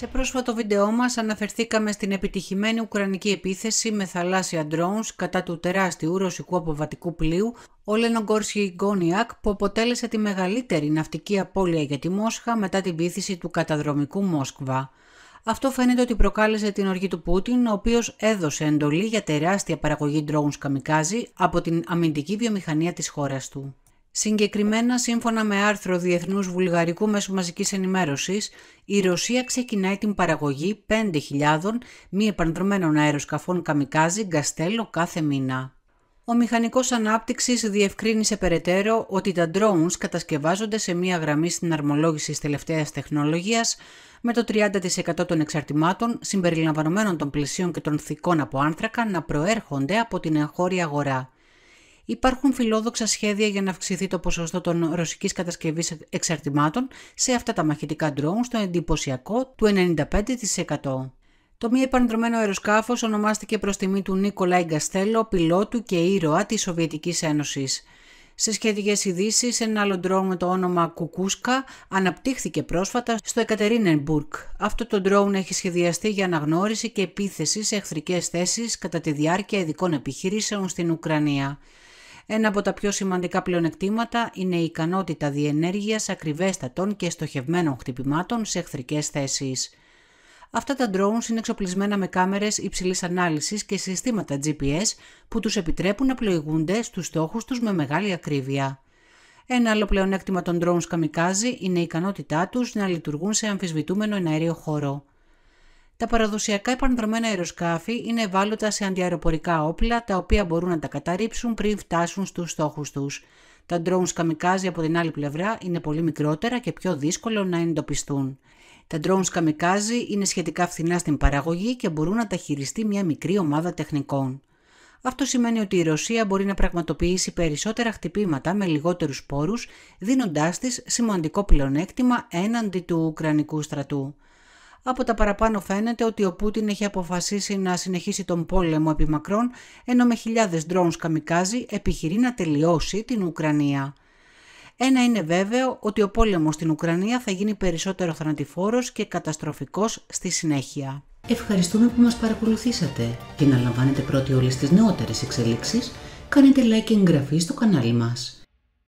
Σε πρόσφατο βίντεό μας αναφερθήκαμε στην επιτυχημένη ουκρανική επίθεση με θαλάσσια drones κατά του τεράστιου ρωσικού αποβατικού πλοίου ο Λενογκόρσι Γκόνιακ που αποτέλεσε τη μεγαλύτερη ναυτική απώλεια για τη Μόσχα μετά την πίθηση του καταδρομικού Μόσκβα. Αυτό φαίνεται ότι προκάλεσε την οργή του Πούτιν, ο οποίος έδωσε εντολή για τεράστια παραγωγή ντρόουν καμικάζι από την αμυντική βιομηχανία της χώρας του. Συγκεκριμένα, σύμφωνα με άρθρο διεθνούς Βουλγαρικού Μέσου μαζικής ενημέρωσης, η Ρωσία ξεκινάει την παραγωγή 5.000 μη επανδρομένων αεροσκαφών καμικάζι γκαστέλο κάθε μήνα. Ο μηχανικός ανάπτυξης διευκρίνησε περαιτέρω ότι τα drones κατασκευάζονται σε μία γραμμή στην αρμολόγηση τελευταίας τεχνολογίας με το 30% των εξαρτημάτων συμπεριλαμβανομένων των πλαισίων και των θικών από άνθρακα να προέρχονται από την εγχώρια αγορά. Υπάρχουν φιλόδοξα σχέδια για να αυξηθεί το ποσοστό των ρωσικής κατασκευής εξαρτημάτων σε αυτά τα μαχητικά ντρόουν στο εντυπωσιακό του 95%. Το μη επανδρομένο αεροσκάφος ονομάστηκε προς τιμή του Νίκολα Γκαστέλο, πιλότου και ήρωα της Σοβιετικής Ένωσης. Σε σχετικές ειδήσεις, ένα άλλο ντρόουν με το όνομα Κουκούσκα αναπτύχθηκε πρόσφατα στο Εκατερίνενμπουργκ. Αυτό το ντρόουν έχει σχεδιαστεί για αναγνώριση και επίθεση σε εχθρικές θέσεις κατά τη διάρκεια ειδικών επιχειρήσεων στην Ουκρανία. Ένα από τα πιο σημαντικά πλεονεκτήματα είναι η ικανότητα διενέργειας ακριβέστατων και στοχευμένων χτυπημάτων σε εχθρικές θέσεις. Αυτά τα drones είναι εξοπλισμένα με κάμερες υψηλής ανάλυσης και συστήματα GPS που τους επιτρέπουν να πλοηγούνται στους στόχους τους με μεγάλη ακρίβεια. Ένα άλλο πλεονέκτημα των drones καμικάζι είναι η ικανότητά τους να λειτουργούν σε αμφισβητούμενο εναέριο χώρο. Τα παραδοσιακά επανδρομένα αεροσκάφη είναι ευάλωτα σε αντιαεροπορικά όπλα τα οποία μπορούν να τα καταρρύψουν πριν φτάσουν στους στόχους τους. Τα ντρόουν καμικάζι από την άλλη πλευρά είναι πολύ μικρότερα και πιο δύσκολο να εντοπιστούν. Τα ντρόουν καμικάζι είναι σχετικά φθηνά στην παραγωγή και μπορούν να τα χειριστεί μια μικρή ομάδα τεχνικών. Αυτό σημαίνει ότι η Ρωσία μπορεί να πραγματοποιήσει περισσότερα χτυπήματα με λιγότερους πόρους, δίνοντάς της σημαντικό πλεονέκτημα έναντι του Ουκρανικού στρατού. Από τα παραπάνω φαίνεται ότι ο Πούτιν έχει αποφασίσει να συνεχίσει τον πόλεμο επί Μακρόν, ενώ με χιλιάδες ντρόνς καμικάζει επιχειρεί να τελειώσει την Ουκρανία. Ένα είναι βέβαιο ότι ο πόλεμος στην Ουκρανία θα γίνει περισσότερο θανατηφόρος και καταστροφικός στη συνέχεια. Ευχαριστούμε που μας παρακολουθήσατε και να λαμβάνετε πρώτοι όλες τις νεότερες εξελίξεις, κάνετε like και εγγραφή στο κανάλι μας.